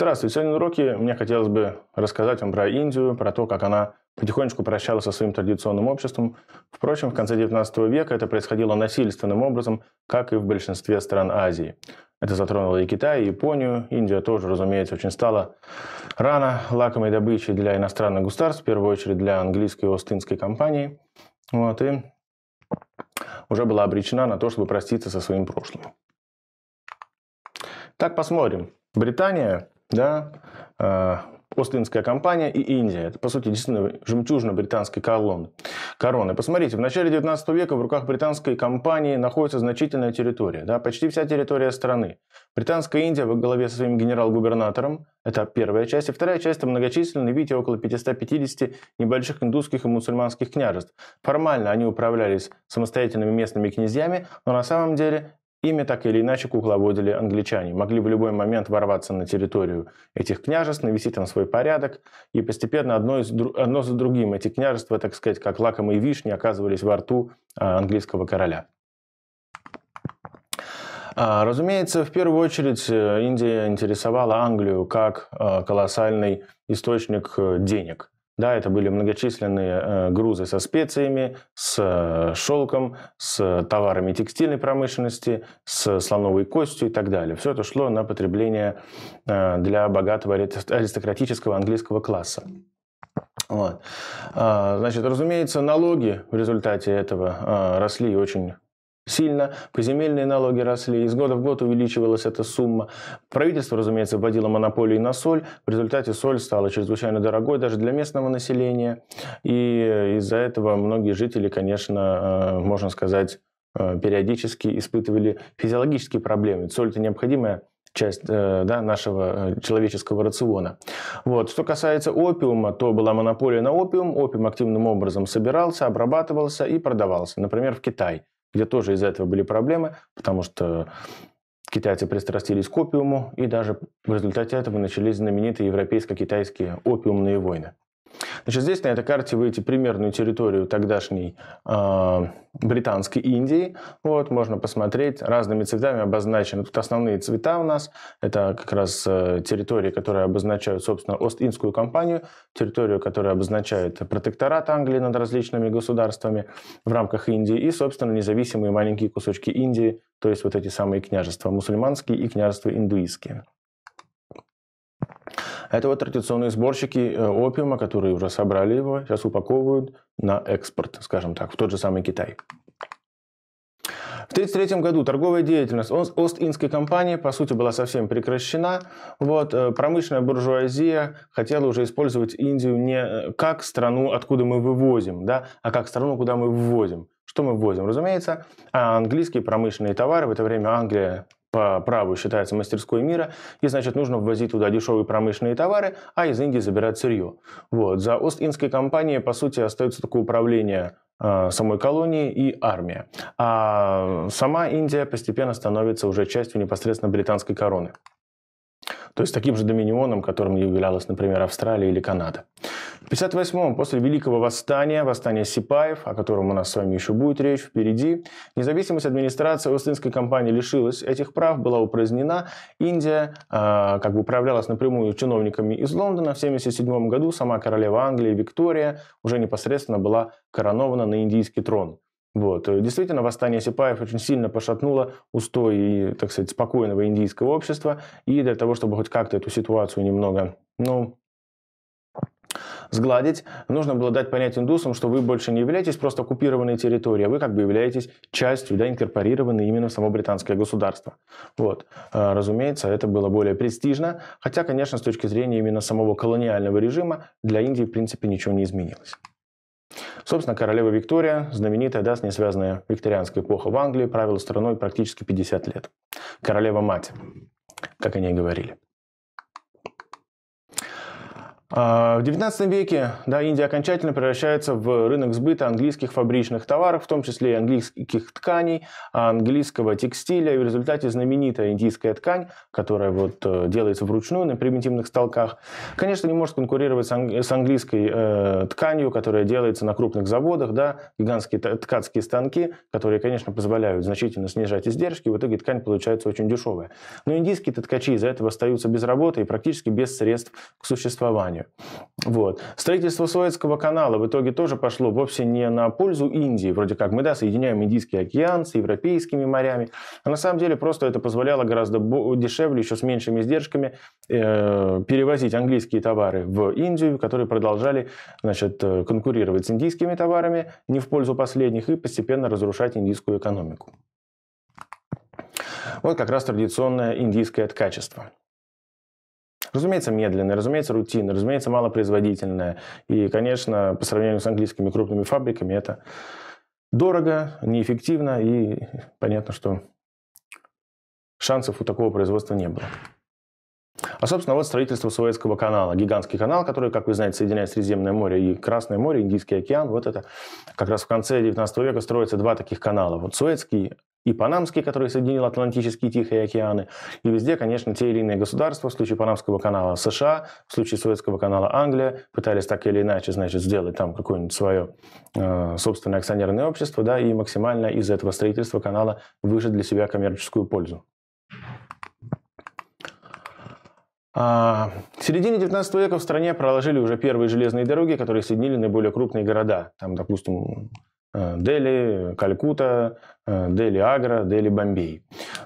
Здравствуйте. Сегодня на уроке мне хотелось бы рассказать вам про Индию, про то, как она потихонечку прощалась со своим традиционным обществом. Впрочем, в конце 19 века это происходило насильственным образом, как и в большинстве стран Азии. Это затронуло и Китай, и Японию. Индия тоже, разумеется, очень стала рано лакомой добычей для иностранных государств, в первую очередь для английской и остинской компании. Вот, и уже была обречена на то, чтобы проститься со своим прошлым. Так, посмотрим. Британия да, э, Остинская компания и Индия. Это, по сути, действительно жемчужина британской колонны, короны. Посмотрите, в начале 19 века в руках британской компании находится значительная территория, да, почти вся территория страны. Британская Индия во главе со своим генерал-губернатором, это первая часть, и вторая часть – это многочисленные, видите, около 550 небольших индусских и мусульманских княжеств. Формально они управлялись самостоятельными местными князьями, но на самом деле Ими так или иначе кукловодили англичане, могли в любой момент ворваться на территорию этих княжеств, навести там свой порядок, и постепенно одно, из, одно за другим эти княжества, так сказать, как лакомые вишни, оказывались во рту а, английского короля. А, разумеется, в первую очередь э, Индия интересовала Англию как э, колоссальный источник э, денег – да, это были многочисленные э, грузы со специями, с э, шелком, с э, товарами текстильной промышленности, с слоновой костью и так далее. Все это шло на потребление для богатого аристократического английского класса. Вот. А, значит, разумеется, налоги в результате этого росли очень сильно, поземельные налоги росли, из года в год увеличивалась эта сумма. Правительство, разумеется, вводило монополии на соль, в результате соль стала чрезвычайно дорогой даже для местного населения, и из-за этого многие жители, конечно, э, можно сказать, э, периодически испытывали физиологические проблемы. Соль – это необходимая часть э, да, нашего человеческого рациона. Вот. Что касается опиума, то была монополия на опиум. Опиум активным образом собирался, обрабатывался и продавался. Например, в Китай где тоже из-за этого были проблемы, потому что китайцы пристрастились к опиуму, и даже в результате этого начались знаменитые европейско-китайские опиумные войны. Значит, здесь на этой карте выйти примерную территорию тогдашней э, британской Индии. Вот, можно посмотреть, разными цветами обозначены. Тут основные цвета у нас. Это как раз э, территории, которые обозначают, собственно, Ост-Индскую компанию, территорию, которая обозначает протекторат Англии над различными государствами в рамках Индии и, собственно, независимые маленькие кусочки Индии, то есть вот эти самые княжества мусульманские и княжества индуистские. Это вот традиционные сборщики э, опиума, которые уже собрали его, сейчас упаковывают на экспорт, скажем так, в тот же самый Китай. В 1933 году торговая деятельность Ост-Индской компании, по сути, была совсем прекращена. Вот, э, промышленная буржуазия хотела уже использовать Индию не э, как страну, откуда мы вывозим, да, а как страну, куда мы ввозим. Что мы ввозим? Разумеется, а английские промышленные товары. В это время Англия по праву считается мастерской мира, и, значит, нужно ввозить туда дешевые промышленные товары, а из Индии забирать сырье. Вот. За Ост-Индской компанией, по сути, остается такое управление э, самой колонии и армия. А сама Индия постепенно становится уже частью непосредственно британской короны то есть таким же доминионом, которым являлась, например, Австралия или Канада. В 58-м, после Великого Восстания, восстания Сипаев, о котором у нас с вами еще будет речь впереди, независимость администрации Остинской компании лишилась этих прав, была упразднена. Индия э, как бы управлялась напрямую чиновниками из Лондона. В 1977 году сама королева Англии Виктория уже непосредственно была коронована на индийский трон. Вот. Э, действительно, восстание сипаев очень сильно пошатнуло устои, так сказать, спокойного индийского общества, и для того, чтобы хоть как-то эту ситуацию немного, ну, сгладить, нужно было дать понять индусам, что вы больше не являетесь просто оккупированной территорией, а вы как бы являетесь частью, да, инкорпорированной именно в само британское государство. Вот. Э, разумеется, это было более престижно, хотя, конечно, с точки зрения именно самого колониального режима для Индии, в принципе, ничего не изменилось. Собственно, королева Виктория, знаменитая, да, с ней связанная викторианская эпоха в Англии, правила страной практически 50 лет. Королева-мать, как о ней говорили. А, в XIX веке да, Индия окончательно превращается в рынок сбыта английских фабричных товаров, в том числе и английских тканей, а английского текстиля. И в результате знаменитая индийская ткань, которая вот э, делается вручную на примитивных столках, конечно, не может конкурировать с, английской э, тканью, которая делается на крупных заводах, да, гигантские ткацкие станки, которые, конечно, позволяют значительно снижать издержки. В итоге ткань получается очень дешевая. Но индийские ткачи из-за этого остаются без работы и практически без средств к существованию. Британию. Вот. Строительство Суэцкого канала в итоге тоже пошло вовсе не на пользу Индии, вроде как мы, да, соединяем Индийский океан с европейскими морями, а на самом деле просто это позволяло гораздо дешевле, еще с меньшими издержками э, перевозить английские товары в Индию, которые продолжали, значит, э, конкурировать с индийскими товарами не в пользу последних и постепенно разрушать индийскую экономику. Вот как раз традиционное индийское ткачество. Разумеется, медленная, разумеется, рутинная, разумеется, малопроизводительная. И, конечно, по сравнению с английскими крупными фабриками это дорого, неэффективно и понятно, что шансов у такого производства не было. А, собственно, вот строительство Суэцкого канала, гигантский канал, который, как вы знаете, соединяет Средиземное море и Красное море, Индийский океан. Вот это как раз в конце 19 века строится два таких канала. Вот Суэцкий и Панамский, который соединил Атлантический и Тихие океаны. И везде, конечно, те или иные государства, в случае Панамского канала США, в случае Суэцкого канала Англия, пытались так или иначе, значит, сделать там какое-нибудь свое э, собственное акционерное общество, да, и максимально из этого строительства канала выжать для себя коммерческую пользу. А, в середине 19 века в стране проложили уже первые железные дороги, которые соединили наиболее крупные города. Там, допустим, э, Дели, Калькута, Э, Дели Агра, Дели Бомбей.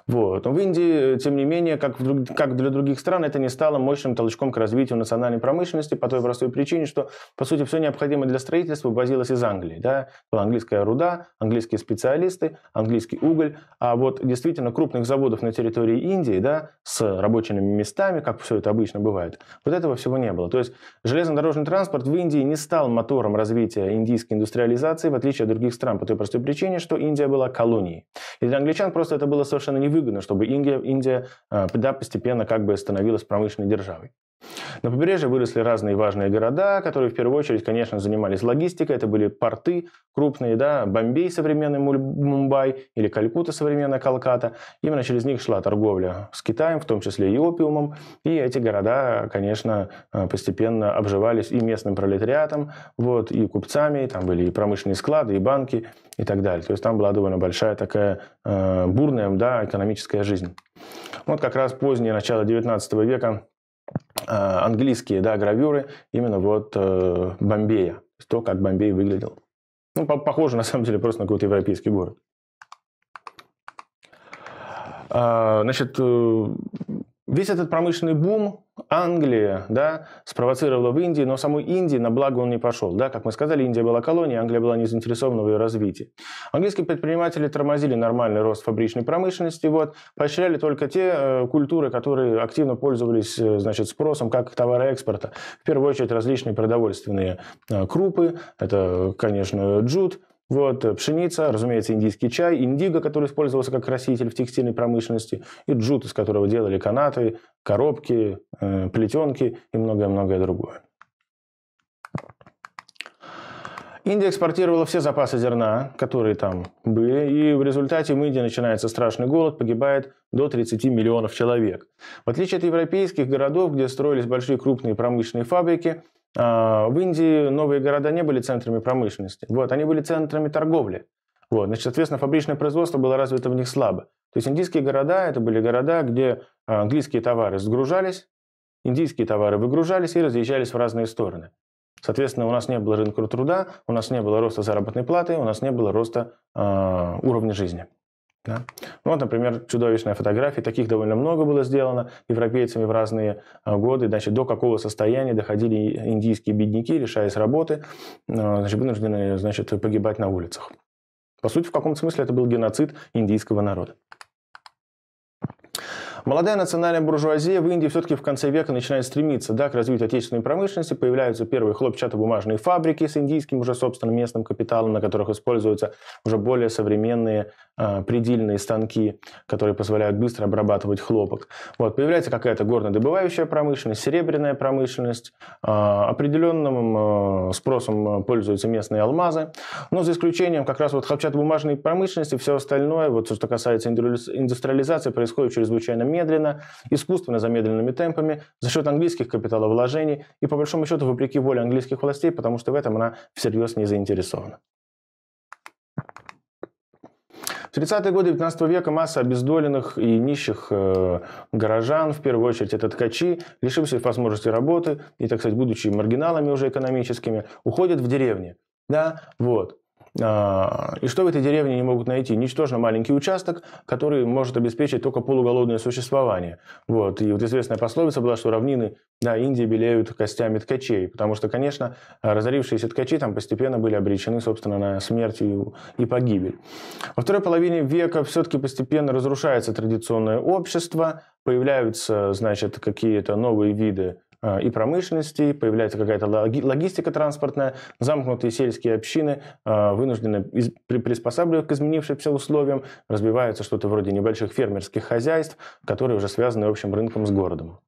Вот. Но в Индии, э, тем не менее, как, в, как для других стран, это не стало мощным толчком к развитию национальной промышленности по той простой причине, что, по сути, все необходимое для строительства возилось из Англии. Да? Была английская руда, английские специалисты, английский уголь. А вот действительно крупных заводов на территории Индии да, с рабочими местами, как все это обычно бывает, вот этого всего не было. То есть железнодорожный транспорт в Индии не стал мотором развития индийской индустриализации, в отличие от других стран, по той простой причине, что Индия была колонией колонии. И для англичан просто это было совершенно невыгодно, чтобы Индия, Индия э, да, постепенно как бы становилась промышленной державой. На побережье выросли разные важные города, которые в первую очередь, конечно, занимались логистикой. Это были порты крупные, да, Бомбей современный Мумбай или Калькута современная Калката. Именно через них шла торговля с Китаем, в том числе и опиумом. И эти города, конечно, э, постепенно обживались и местным пролетариатом, вот, и купцами. Там были и промышленные склады, и банки, и так далее. То есть там была довольно большая такая э, бурная да, экономическая жизнь. Вот как раз позднее, начало 19 века Э, английские да, гравюры именно вот э, Бомбея, то, как Бомбей выглядел. Ну, похоже, на самом деле, просто на какой-то европейский город. А, значит, э, весь этот промышленный бум, Англия, да, спровоцировала в Индии, но самой Индии на благо он не пошел, да, как мы сказали, Индия была колонией, Англия была не заинтересована в ее развитии. Английские предприниматели тормозили нормальный рост фабричной промышленности, вот, поощряли только те э, культуры, которые активно пользовались, э, значит, спросом как товары экспорта. В первую очередь различные продовольственные э, крупы, это, конечно, джут, вот, э, пшеница, разумеется, индийский чай, индиго, который использовался как краситель в текстильной промышленности, и джут, из которого делали канаты, коробки, э, плетенки и многое-многое другое. Индия экспортировала все запасы зерна, которые там были, и в результате в Индии начинается страшный голод, погибает до 30 миллионов человек. В отличие от европейских городов, где строились большие крупные промышленные фабрики, а, в Индии новые города не были центрами промышленности. Вот, они были центрами торговли. Вот, значит, соответственно, фабричное производство было развито в них слабо. То есть индийские города – это были города, где а, английские товары сгружались, индийские товары выгружались и разъезжались в разные стороны. Соответственно, у нас не было рынка труда, у нас не было роста заработной платы, у нас не было роста э, уровня жизни. Да? Ну, вот, например, чудовищная фотография, таких довольно много было сделано европейцами в разные а, годы, значит, до какого состояния доходили индийские бедняки, лишаясь работы, а, значит, вынуждены, значит, погибать на улицах. По сути, в каком смысле это был геноцид индийского народа. Молодая национальная буржуазия в Индии все-таки в конце века начинает стремиться да, к развитию отечественной промышленности. Появляются первые хлопчатобумажные фабрики с индийским уже, собственным местным капиталом, на которых используются уже более современные э, предельные станки, которые позволяют быстро обрабатывать хлопок. Вот, появляется какая-то горнодобывающая промышленность, серебряная промышленность. Э, определенным э, спросом пользуются местные алмазы. Но за исключением как раз вот хлопчатобумажной промышленности, все остальное, вот что касается индустриализации, происходит чрезвычайно замедленно, искусственно замедленными темпами, за счет английских капиталовложений и, по большому счету, вопреки воле английских властей, потому что в этом она всерьез не заинтересована. В 30-е годы 19 века масса обездоленных и нищих э, горожан, в первую очередь это ткачи, лишившись возможности работы и, так сказать, будучи маргиналами уже экономическими, уходят в деревни. Да, вот. А, и что в этой деревне не могут найти? Ничтожно маленький участок, который может обеспечить только полуголодное существование. Вот. И вот известная пословица была, что равнины да, Индии белеют костями ткачей, потому что, конечно, разорившиеся ткачи там постепенно были обречены, собственно, на смерть и, и погибель. Во второй половине века все-таки постепенно разрушается традиционное общество, появляются, значит, какие-то новые виды Э, и промышленности, появляется какая-то логистика транспортная, замкнутые сельские общины э, вынуждены приспосабливаться к изменившимся условиям, развивается что-то вроде небольших фермерских хозяйств, которые уже связаны общим рынком с городом.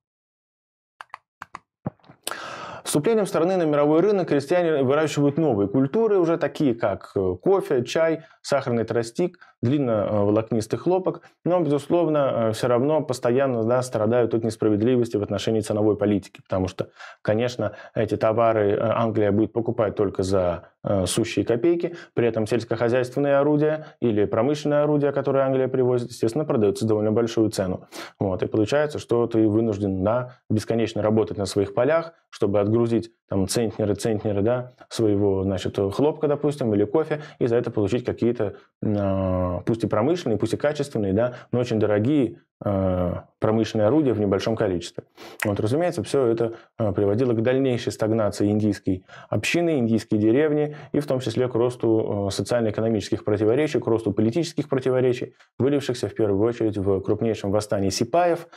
Вступлением страны на мировой рынок крестьяне выращивают новые культуры, уже такие как э, кофе, чай, сахарный тростик, длинноволокнистый э, хлопок, но, безусловно, э, все равно постоянно да, страдают от несправедливости в отношении ценовой политики, потому что, конечно, эти товары Англия будет покупать только за Э, сущие копейки. При этом сельскохозяйственные орудия или промышленные орудия, которые Англия привозит, естественно, продаются довольно большую цену. Вот. И получается, что ты вынужден на, бесконечно работать на своих полях, чтобы отгрузить там центнеры, центнеры да, своего значит, хлопка, допустим, или кофе, и за это получить какие-то, а, пусть и промышленные, пусть и качественные, да, но очень дорогие Э, промышленные орудия в небольшом количестве. Вот, разумеется, все это э, приводило к дальнейшей стагнации индийской общины, индийской деревни, и в том числе к росту э, социально-экономических противоречий, к росту политических противоречий, вылившихся в первую очередь в крупнейшем восстании сипаев,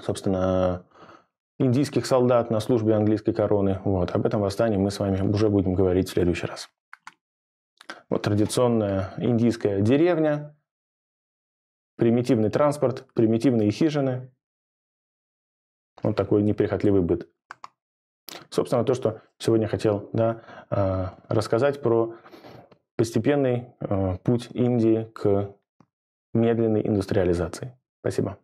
собственно, индийских солдат на службе английской короны. Вот. Об этом восстании мы с вами уже будем говорить в следующий раз. Вот традиционная индийская деревня, примитивный транспорт, примитивные хижины. Вот такой неприхотливый быт. Собственно, то, что сегодня хотел да, э, рассказать про постепенный э, путь Индии к медленной индустриализации. Спасибо.